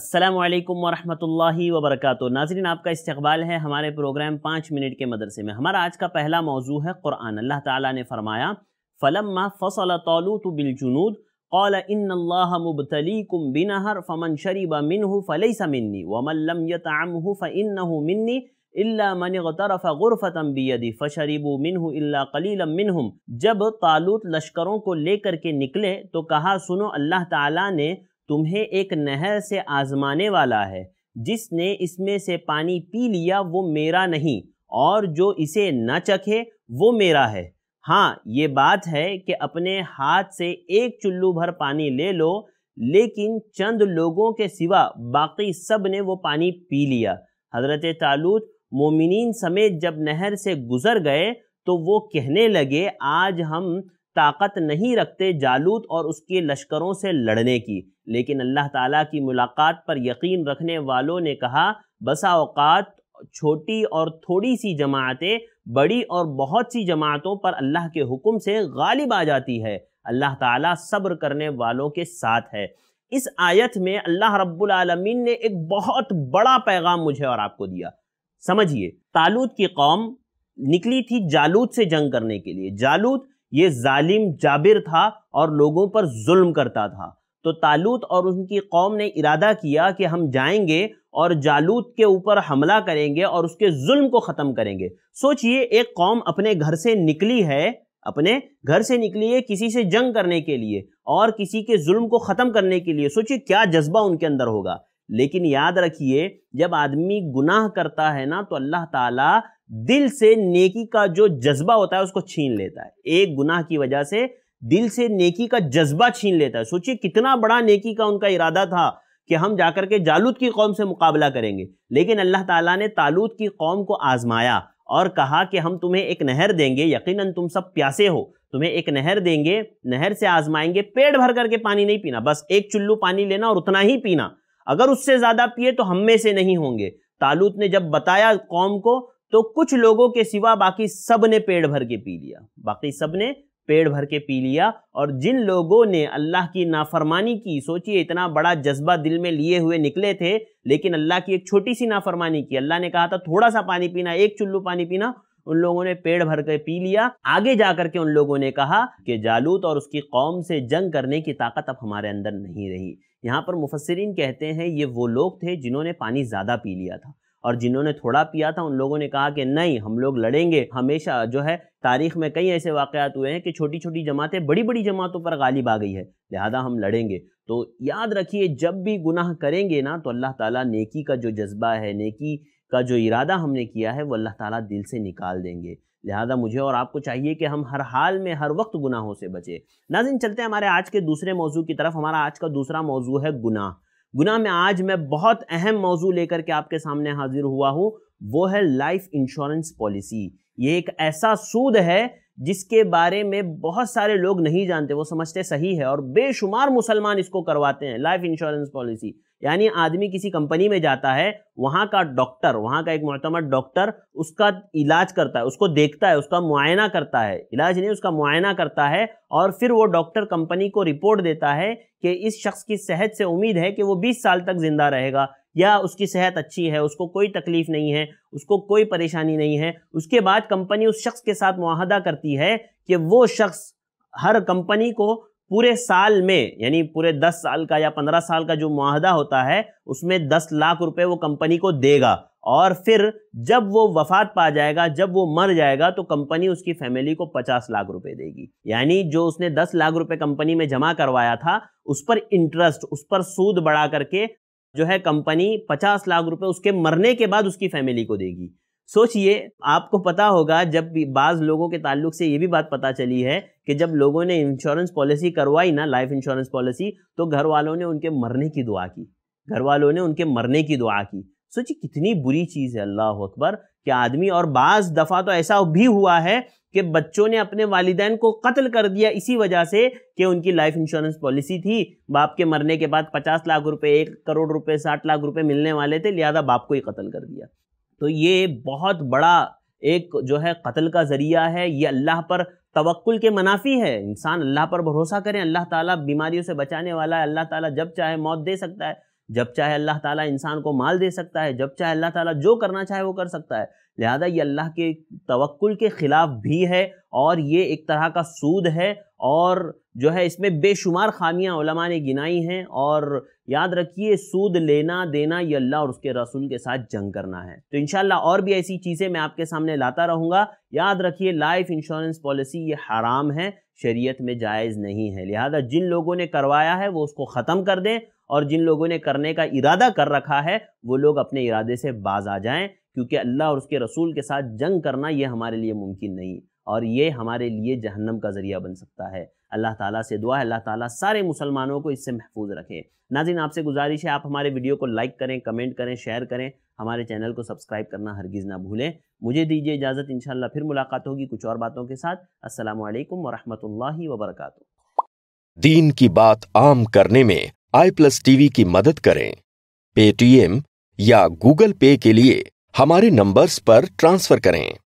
अस्सलाम वालेकुम वरहमतुल्लाहि वबरकاتہ नाजरीन आपका इस्तकबाल है हमारे प्रोग्राम पाँच मिनट के मदरसे में हमारा आज का पहला मौजू है क़ुरान अल्लाह ताला ने फरमाया फ़लम्मा फ़सल तौलूत बिलजुनूद الله مبتليكم بنهر فمن شرب منه فليس مني ومن لم يطعمه यतअमहु مني मिन्नी من اغترف गतरफ بيدي فشربوا منه मिनहु قليلا منهم جب जब لشکروں लश्करों को کر کے निकले तो कहा सुनो अल्लाह تعالی نے तुम्हें एक नहर से आजमाने वाला है जिसने इसमें से पानी पी लिया वो मेरा नहीं और जो इसे न चखे वो मेरा है हाँ ये बात है कि अपने हाथ से एक चुल्लू भर पानी ले लो लेकिन चंद लोगों के सिवा बाकी सब ने वो पानी पी लिया हजरत तालूत मोमिन समेत जब नहर से गुजर गए तो वो कहने लगे आज हम ताकत नहीं रखते जालूत और उसके लश्करों से लड़ने की लेकिन अल्लाह ताला की मुलाकात पर यकीन रखने वालों ने कहा बसा छोटी और थोड़ी सी जमातें बड़ी और बहुत सी जमातों पर अल्लाह के हुक्म से गालिब आ जाती है अल्लाह ताला सब्र करने वालों के साथ है इस आयत में अल्लाह रब्बुल आलमीन ने एक बहुत बड़ा पैगाम मुझे और आपको दिया समझिए तालूत की कौम निकली थी जालूत से जंग करने के लिए जालूत ये जालिम जाबिर था और लोगों पर जुल्म करता था तो तालूत और उनकी कौम ने इरादा किया कि हम जाएंगे और जालूत के ऊपर हमला करेंगे और उसके जुल्म को ख़त्म करेंगे सोचिए एक कौम अपने घर से निकली है अपने घर से निकली है किसी से जंग करने के लिए और किसी के जुल्म को ख़त्म करने के लिए सोचिए क्या जज्बा उनके अंदर होगा लेकिन याद रखिए जब आदमी गुनाह करता है ना तो अल्लाह ताला दिल से नेकी का जो जज्बा होता है उसको छीन लेता है एक गुनाह की वजह से दिल से नेकी का जज्बा छीन लेता है सोचिए कितना बड़ा नेकी का उनका इरादा था कि हम जाकर के जालूद की कौम से मुकाबला करेंगे लेकिन अल्लाह ताला ने तालूद की कौम को आजमाया और कहा कि हम तुम्हें एक नहर देंगे यकीनन तुम सब प्यासे हो तुम्हें एक नहर देंगे नहर से आजमाएंगे पेट भर करके पानी नहीं पीना बस एक चुल्लू पानी लेना और उतना ही पीना अगर उससे ज्यादा पिए तो हम में से नहीं होंगे तालूत ने जब बताया कौम को तो कुछ लोगों के सिवा बाकी सब ने पेड़ भर के पी लिया बाकी सब ने पेड़ भर के पी लिया और जिन लोगों ने अल्लाह की नाफरमानी की सोचिए इतना बड़ा जज्बा दिल में लिए हुए निकले थे लेकिन अल्लाह की एक छोटी सी नाफरमानी की अल्लाह ने कहा था थोड़ा सा पानी पीना एक चुल्लू पानी पीना उन लोगों ने पेड़ भर के पी लिया आगे जाकर के उन लोगों ने कहा कि जालूत और उसकी कौम से जंग करने की ताकत अब हमारे अंदर नहीं रही यहाँ पर मुफसरिन कहते हैं ये वो लोग थे जिन्होंने पानी ज़्यादा पी लिया था और जिन्होंने थोड़ा पिया था उन लोगों ने कहा कि नहीं हम लोग लड़ेंगे हमेशा जो है तारीख में कई ऐसे वाक़ात हुए हैं कि छोटी छोटी जमातें बड़ी बड़ी जमातों पर गालिब आ गई है लिहाजा हम लड़ेंगे तो याद रखिए जब भी गुनाह करेंगे ना तो अल्लाह ताला नेकी का जो जज्बा है नेकी का जो इरादा हमने किया है वो अल्लाह ताला दिल से निकाल देंगे लिहाजा मुझे और आपको चाहिए कि हम हर हाल में हर वक्त गुनाहों से बचे नाजिन चलते हैं हमारे आज के दूसरे मौजू की तरफ हमारा आज का दूसरा मौजू है गुनाह गुनाह में आज मैं बहुत अहम मौजू लेकर के आपके सामने हाजिर हुआ हूँ वो है लाइफ इंश्योरेंस पॉलिसी ये एक ऐसा सूद है जिसके बारे में बहुत सारे लोग नहीं जानते वो समझते सही है और बेशुमार मुसलमान इसको करवाते हैं लाइफ इंश्योरेंस पॉलिसी यानी आदमी किसी कंपनी में जाता है वहाँ का डॉक्टर वहाँ का एक मोहतमद डॉक्टर उसका इलाज करता है उसको देखता है उसका मुआयना करता है इलाज नहीं उसका मुआयना करता है और फिर वो डॉक्टर कंपनी को रिपोर्ट देता है कि इस शख्स की सेहत से उम्मीद है कि वो 20 साल तक जिंदा रहेगा या उसकी सेहत अच्छी है उसको कोई तकलीफ नहीं है उसको कोई परेशानी नहीं है उसके बाद कंपनी उस शख्स के साथ माहदा करती है कि वो शख्स हर कंपनी को पूरे साल में यानी पूरे दस साल का या पंद्रह साल का जो माहदा होता है उसमें दस लाख रुपए वो कंपनी को देगा और फिर जब वो वफात पा जाएगा जब वो मर जाएगा तो कंपनी उसकी फैमिली को पचास लाख रुपए देगी यानी जो उसने दस लाख रुपए कंपनी में जमा करवाया था उस पर इंटरेस्ट उस पर सूद बढ़ा करके जो है कंपनी पचास लाख रुपए उसके मरने के बाद उसकी फैमिली को देगी सोचिए आपको पता होगा जब बाज़ लोगों के ताल्लुक से ये भी बात पता चली है कि जब लोगों ने इंश्योरेंस पॉलिसी करवाई ना लाइफ इंश्योरेंस पॉलिसी तो घर वालों ने उनके मरने की दुआ की घर वालों ने उनके मरने की दुआ की सोचिए कितनी बुरी चीज़ है अल्लाह अकबर कि आदमी और बाज़ दफ़ा तो ऐसा भी हुआ है कि बच्चों ने अपने वालदान को कत्ल कर दिया इसी वजह से कि उनकी लाइफ इंश्योरेंस पॉलिसी थी बाप के मरने के बाद पचास लाख रुपए एक करोड़ रुपए साठ लाख रुपए मिलने वाले थे लिहाजा बाप को ही कत्ल कर दिया तो ये बहुत बड़ा एक जो है कत्ल का ज़रिया है ये अल्लाह पर तवक्ल के मनाफी है इंसान अल्लाह पर भरोसा करें अल्लाह ताला बीमारियों से बचाने वाला है अल्लाह ताला जब चाहे मौत दे सकता है जब चाहे अल्लाह ताला इंसान को माल दे सकता है जब चाहे अल्लाह ताला जो करना चाहे वो कर सकता है लिहाजा ये अल्लाह के तवक्ल के ख़िलाफ़ भी है और ये एक तरह का सूद है और जो है इसमें बेशुमार खामियाँ ने गिनाई हैं और याद रखिए सूद लेना देना ये अल्लाह और उसके रसूल के साथ जंग करना है तो इन और भी ऐसी चीज़ें मैं आपके सामने लाता रहूँगा याद रखिए लाइफ इंश्योरेंस पॉलिसी ये हराम है शरीयत में जायज़ नहीं है लिहाजा जिन लोगों ने करवाया है वो उसको ख़त्म कर दें और जिन लोगों ने करने का इरादा कर रखा है वो लोग अपने इरादे से बाज आ जाएं क्योंकि अल्लाह और उसके रसूल के साथ जंग करना ये हमारे लिए मुमकिन नहीं और ये हमारे लिए जहन्नम का ज़रिया बन सकता है अल्लाह ताला से दुआ है अल्लाह ताला सारे मुसलमानों को इससे महफूज रखे नाजिन आपसे गुजारिश है आप हमारे वीडियो को लाइक करें कमेंट करें शेयर करें हमारे चैनल को सब्सक्राइब करना हरगिज़ ना भूलें मुझे दीजिए इजाज़त इन फिर मुलाकात होगी कुछ और बातों के साथ असल वरहमल वबरक दीन की बात आम करने में आई प्लस टीवी की मदद करें पेटीएम या गूगल पे के लिए हमारे नंबर्स पर ट्रांसफ़र करें